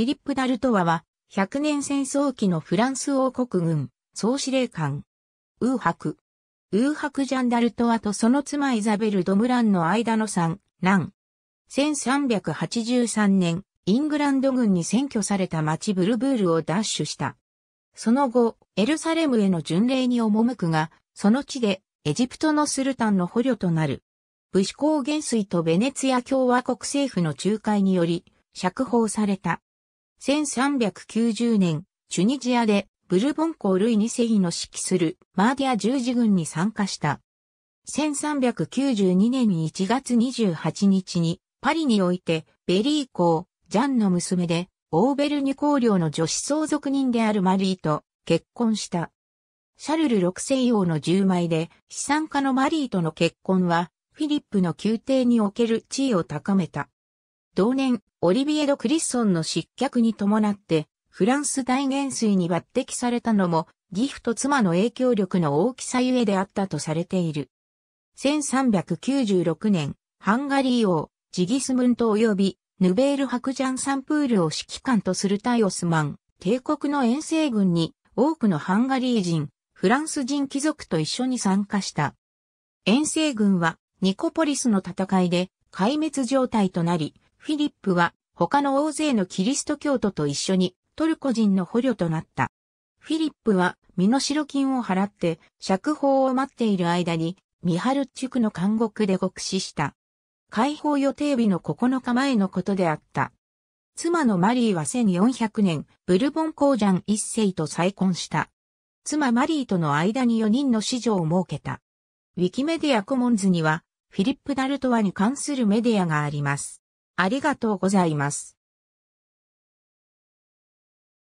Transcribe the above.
フィリップ・ダルトワは、100年戦争期のフランス王国軍、総司令官。ウーハク。ウーハク・ジャン・ダルトワとその妻イザベル・ドムランの間の3、男。1383年、イングランド軍に占拠された町ブルブールを奪取した。その後、エルサレムへの巡礼に赴くが、その地で、エジプトのスルタンの捕虜となる。武士高元帥とベネツィア共和国政府の仲介により、釈放された。1390年、チュニジアでブルボン公ルイ2世の指揮するマーディア十字軍に参加した。1392年1月28日にパリにおいてベリー公、ジャンの娘でオーベルニュ公領の女子相続人であるマリーと結婚した。シャルル6世王の10枚で資産家のマリーとの結婚はフィリップの宮廷における地位を高めた。同年、オリビエド・クリッソンの失脚に伴って、フランス大元帥に抜擢されたのも、ギフと妻の影響力の大きさゆえであったとされている。1396年、ハンガリー王、ジギスムント及び、ヌベール・ハクジャン・サンプールを指揮官とするタイオスマン、帝国の遠征軍に、多くのハンガリー人、フランス人貴族と一緒に参加した。遠征軍は、ニコポリスの戦いで、壊滅状態となり、フィリップは他の大勢のキリスト教徒と一緒にトルコ人の捕虜となった。フィリップは身代金を払って釈放を待っている間にミハルチュクの監獄で獄死した。解放予定日の9日前のことであった。妻のマリーは1400年、ブルボン公ジャン一世と再婚した。妻マリーとの間に4人の子女を設けた。ウィキメディアコモンズには、フィリップ・ダルトワに関するメディアがあります。ありがとうございます。